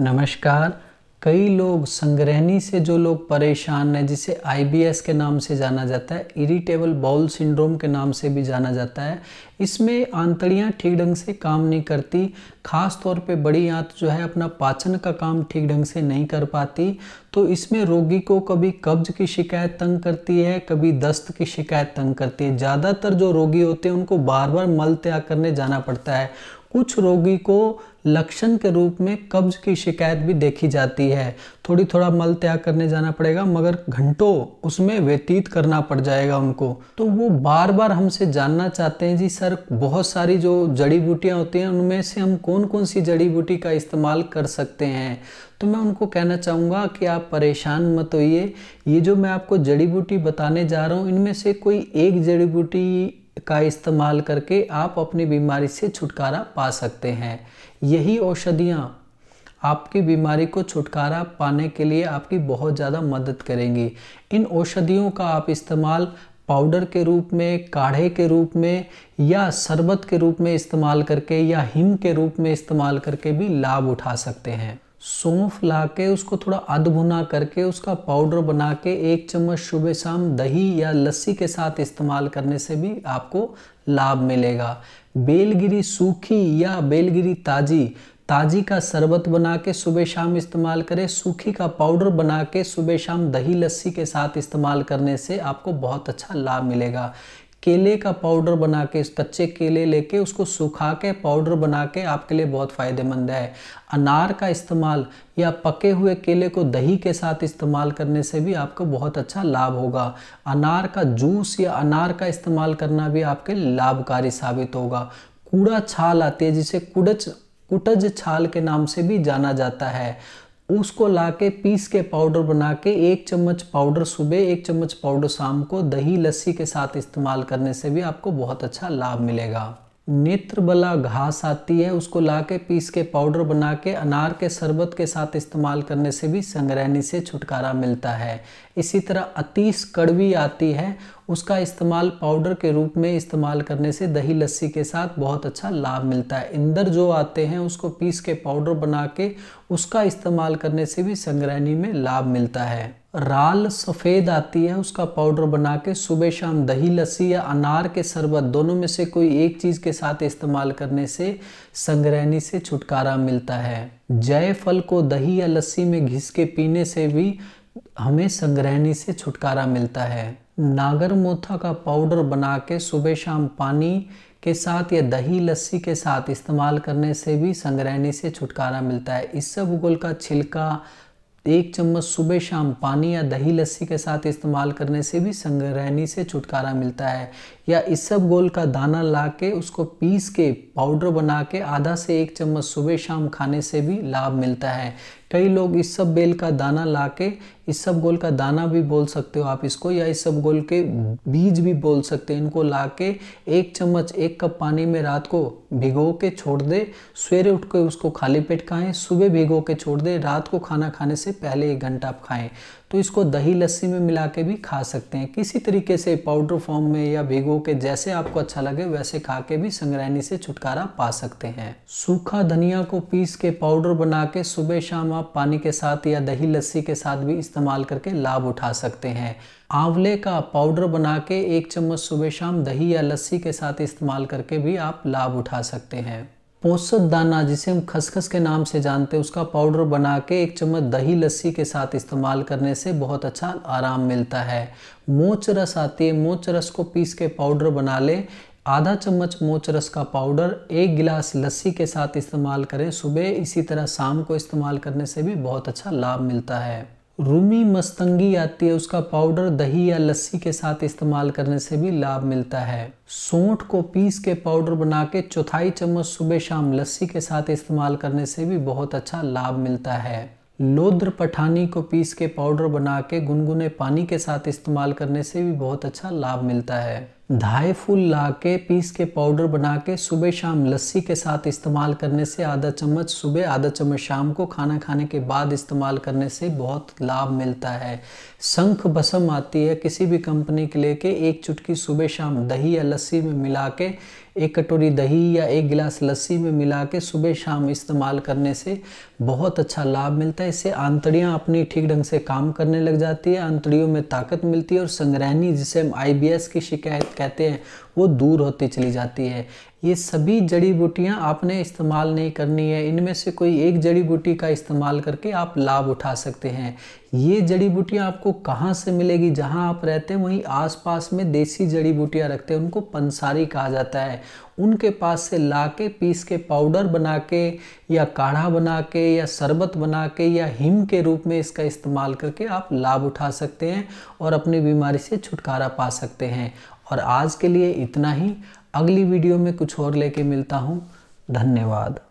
नमस्कार कई लोग संग्रहणी से जो लोग परेशान हैं जिसे आईबीएस के नाम से जाना जाता है इरिटेबल बाउल सिंड्रोम के नाम से भी जाना जाता है इसमें आंतड़ियाँ ठीक ढंग से काम नहीं करती खास तौर पे बड़ी आंत जो है अपना पाचन का काम ठीक ढंग से नहीं कर पाती तो इसमें रोगी को कभी कब्ज की शिकायत तंग करती है कभी दस्त की शिकायत तंग करती है ज़्यादातर जो रोगी होते हैं उनको बार बार मल त्याग करने जाना पड़ता है कुछ रोगी को लक्षण के रूप में कब्ज की शिकायत भी देखी जाती है थोड़ी थोड़ा मल त्याग करने जाना पड़ेगा मगर घंटों उसमें व्यतीत करना पड़ जाएगा उनको तो वो बार बार हमसे जानना चाहते हैं जी सर बहुत सारी जो जड़ी बूटियाँ होती हैं उनमें से हम कौन कौन सी जड़ी बूटी का इस्तेमाल कर सकते हैं तो मैं उनको कहना चाहूँगा कि आप परेशान मत होइए ये जो मैं आपको जड़ी बूटी बताने जा रहा हूँ इनमें से कोई एक जड़ी बूटी का इस्तेमाल करके आप अपनी बीमारी से छुटकारा पा सकते हैं यही औषधियाँ आपकी बीमारी को छुटकारा पाने के लिए आपकी बहुत ज़्यादा मदद करेंगी इन औषधियों का आप इस्तेमाल पाउडर के रूप में काढ़े के रूप में या शरबत के रूप में इस्तेमाल करके या हिम के रूप में इस्तेमाल करके भी लाभ उठा सकते हैं सौंफ ला के उसको थोड़ा अध भुना करके उसका पाउडर बना के एक चम्मच सुबह शाम दही या लस्सी के साथ इस्तेमाल करने से भी आपको लाभ मिलेगा बेलगिरी सूखी या बेलगिरी ताजी ताजी का शरबत बना के सुबह शाम इस्तेमाल करें सूखी का पाउडर बना के सुबह शाम दही लस्सी के साथ इस्तेमाल करने से आपको बहुत अच्छा लाभ मिलेगा केले का पाउडर बना के इस कच्चे केले लेके उसको सुखा के पाउडर बना के आपके लिए बहुत फ़ायदेमंद है अनार का इस्तेमाल या पके हुए केले को दही के साथ इस्तेमाल करने से भी आपको बहुत अच्छा लाभ होगा अनार का जूस या अनार का इस्तेमाल करना भी आपके लाभकारी साबित होगा कूड़ा छाल आती है जिसे कुड़च कुटज छाल के नाम से भी जाना जाता है उसको ला के पीस के पाउडर बना के एक चम्मच पाउडर सुबह एक चम्मच पाउडर शाम को दही लस्सी के साथ इस्तेमाल करने से भी आपको बहुत अच्छा लाभ मिलेगा नेत्रबला घास आती है उसको ला के पीस के पाउडर बना के अनार के शरबत के साथ इस्तेमाल करने से भी संग्रहणी से छुटकारा मिलता है इसी तरह अतीस कड़वी आती है उसका इस्तेमाल पाउडर के रूप में इस्तेमाल करने से दही लस्सी के साथ बहुत अच्छा लाभ मिलता है इंदर जो आते हैं उसको पीस के पाउडर बना के उसका इस्तेमाल करने से भी संग्रहणी में लाभ मिलता है राल सफ़ेद आती है उसका पाउडर बना के सुबह शाम दही लस्सी या अनार के शरबत दोनों में से कोई एक चीज़ के साथ इस्तेमाल करने से संग्रहणी से छुटकारा मिलता है जय फल को दही या लस्सी में घिस के पीने से भी हमें संग्रहणी से छुटकारा मिलता है नागर मोथा का पाउडर बना के सुबह शाम पानी के साथ या दही लस्सी के साथ इस्तेमाल करने से भी संग्रहणी से छुटकारा मिलता है इससे भूगोल का छिलका एक चम्मच सुबह शाम पानी या दही लस्सी के साथ इस्तेमाल करने से भी संग्रहणी से छुटकारा मिलता है या इस सब गोल का दाना ला के उसको पीस के पाउडर बना के आधा से एक चम्मच सुबह शाम खाने से भी लाभ मिलता है कई लोग इस सब बेल का दाना ला के इस सब गोल का दाना भी बोल सकते हो आप इसको या इस सब गोल के बीज भी बोल सकते हैं इनको ला के एक चम्मच एक कप पानी में रात को भिगो के छोड़ दे सवेरे उठ के उसको खाली पेट खाएं सुबह भिगो के छोड़ दे रात को खाना खाने से पहले एक घंटा आप खाएं तो इसको दही लस्सी में मिला के भी खा सकते हैं किसी तरीके से पाउडर फॉर्म में या भिगो के जैसे आपको अच्छा लगे वैसे खा के भी संग्रहणी से छुटकारा पा सकते हैं सूखा धनिया को पीस के पाउडर बना के सुबह शाम आप पानी के साथ या दही लस्सी के साथ भी इस्तेमाल करके लाभ उठा सकते हैं आंवले का पाउडर बना के एक चम्मच सुबह शाम दही या लस्सी के साथ इस्तेमाल करके भी आप लाभ उठा सकते हैं पोषक दाना जिसे हम खसखस के नाम से जानते हैं उसका पाउडर बना के एक चम्मच दही लस्सी के साथ इस्तेमाल करने से बहुत अच्छा आराम मिलता है मोच रस आती है मोच रस को पीस के पाउडर बना लें आधा चम्मच मोच रस का पाउडर एक गिलास लस्सी के साथ इस्तेमाल करें सुबह इसी तरह शाम को इस्तेमाल करने से भी बहुत अच्छा लाभ मिलता है रूमी मस्तंगी आती है उसका पाउडर दही या लस्सी के साथ इस्तेमाल करने से भी लाभ मिलता है सोंठ को पीस के पाउडर बना के चौथाई चम्मच सुबह शाम लस्सी के साथ इस्तेमाल करने से भी बहुत अच्छा लाभ मिलता है लोद्र पठानी को पीस के पाउडर बना के गुनगुने पानी के साथ इस्तेमाल करने से भी बहुत अच्छा लाभ मिलता है ढाई फूल ला के पीस के पाउडर बना के सुबह शाम लस्सी के साथ इस्तेमाल करने से आधा चम्मच सुबह आधा चम्मच शाम को खाना खाने के बाद इस्तेमाल करने से बहुत लाभ मिलता है शंख भसम आती है किसी भी कंपनी के लेके एक चुटकी सुबह शाम दही या लस्सी में मिला के एक कटोरी दही या एक गिलास लस्सी में मिला के सुबह शाम इस्तेमाल करने से बहुत अच्छा लाभ मिलता है इससे आंतड़ियाँ अपनी ठीक ढंग से काम करने लग जाती है आंतड़ियों में ताकत मिलती है और संग्रहणी जिसे हम आई की शिकायत कहते हैं वो दूर होती चली जाती है ये सभी जड़ी बूटियाँ आपने इस्तेमाल नहीं करनी है इनमें से कोई एक जड़ी बूटी का इस्तेमाल करके आप लाभ उठा सकते हैं ये जड़ी बूटियाँ आपको कहाँ से मिलेगी जहाँ आप रहते हैं वहीं आसपास में देसी जड़ी बूटियाँ रखते हैं उनको पंसारी कहा जाता है उनके पास से ला के पीस के पाउडर बना के या काढ़ा बना के या शरबत बना के या हिम के रूप में इसका इस्तेमाल करके आप लाभ उठा सकते हैं और अपनी बीमारी से छुटकारा पा सकते हैं और आज के लिए इतना ही अगली वीडियो में कुछ और लेके मिलता हूँ धन्यवाद